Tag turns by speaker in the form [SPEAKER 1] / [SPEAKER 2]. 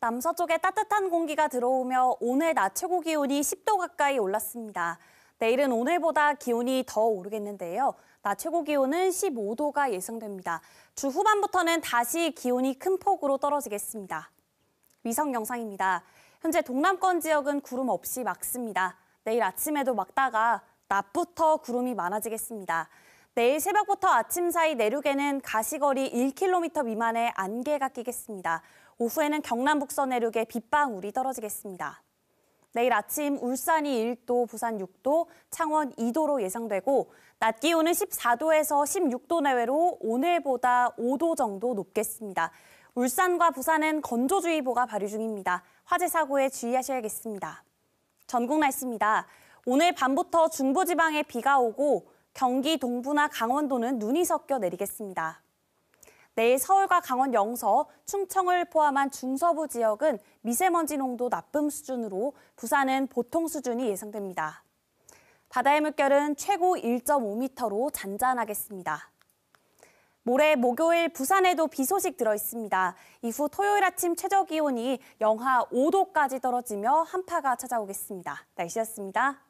[SPEAKER 1] 남서쪽에 따뜻한 공기가 들어오며 오늘 낮 최고 기온이 10도 가까이 올랐습니다. 내일은 오늘보다 기온이 더 오르겠는데요. 낮 최고 기온은 15도가 예상됩니다. 주 후반부터는 다시 기온이 큰 폭으로 떨어지겠습니다. 위성 영상입니다. 현재 동남권 지역은 구름 없이 막습니다 내일 아침에도 막다가 낮부터 구름이 많아지겠습니다. 내일 새벽부터 아침 사이 내륙에는 가시거리 1km 미만의 안개가 끼겠습니다. 오후에는 경남 북서 내륙에 빗방울이 떨어지겠습니다. 내일 아침 울산이 1도, 부산 6도, 창원 2도로 예상되고 낮 기온은 14도에서 16도 내외로 오늘보다 5도 정도 높겠습니다. 울산과 부산은 건조주의보가 발효 중입니다. 화재 사고에 주의하셔야겠습니다. 전국 날씨입니다. 오늘 밤부터 중부지방에 비가 오고 경기 동부나 강원도는 눈이 섞여 내리겠습니다. 내일 서울과 강원 영서, 충청을 포함한 중서부 지역은 미세먼지 농도 나쁨 수준으로 부산은 보통 수준이 예상됩니다. 바다의 물결은 최고 1.5m로 잔잔하겠습니다. 모레 목요일 부산에도 비 소식 들어 있습니다. 이후 토요일 아침 최저 기온이 영하 5도까지 떨어지며 한파가 찾아오겠습니다. 날씨였습니다.